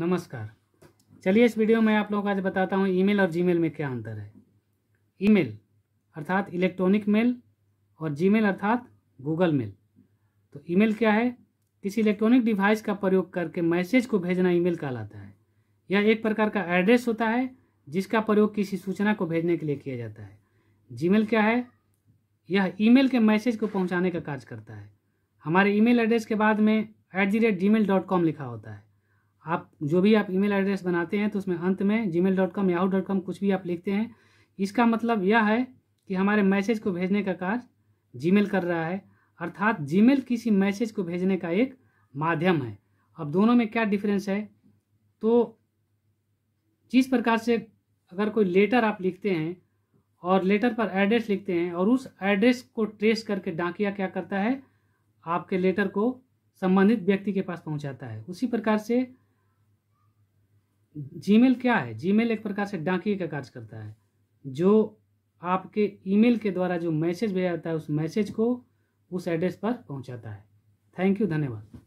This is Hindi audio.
नमस्कार चलिए इस वीडियो में आप लोगों को आज बताता हूँ ईमेल और जीमेल में क्या अंतर है ईमेल अर्थात इलेक्ट्रॉनिक मेल और जीमेल अर्थात गूगल मेल तो ईमेल क्या है किसी इलेक्ट्रॉनिक डिवाइस का प्रयोग करके मैसेज को भेजना ईमेल कहलाता है यह एक प्रकार का एड्रेस होता है जिसका प्रयोग किसी सूचना को भेजने के लिए किया जाता है जीमेल क्या है यह ईमेल के मैसेज को पहुंचाने का कार्य करता है हमारे ईमेल एड्रेस के बाद में at the rate Gmail dot com लिखा होता है आप जो भी आप ईमेल एड्रेस बनाते हैं तो उसमें अंत में Gmail dot com Yahoo dot com कुछ भी आप लिखते हैं इसका मतलब यह है कि हमारे मैसेज को भेजने का कार्य जीमेल कर रहा है अर्थात जीमेल किसी मैसेज को भेजने का एक माध्यम है अब दोनों में क्या डिफरेंस है तो जिस प्रकार से अगर कोई लेटर आप लिखते हैं और लेटर पर एड्रेस लिखते हैं और उस एड्रेस को ट्रेस करके डाकिया क्या करता है आपके लेटर को संबंधित व्यक्ति के पास पहुंचाता है उसी प्रकार से जीमेल क्या है जीमेल एक प्रकार से डाकिए का कार्य करता है जो आपके ईमेल के द्वारा जो मैसेज भेजा जाता है उस मैसेज को उस एड्रेस पर पहुंचाता है थैंक यू धन्यवाद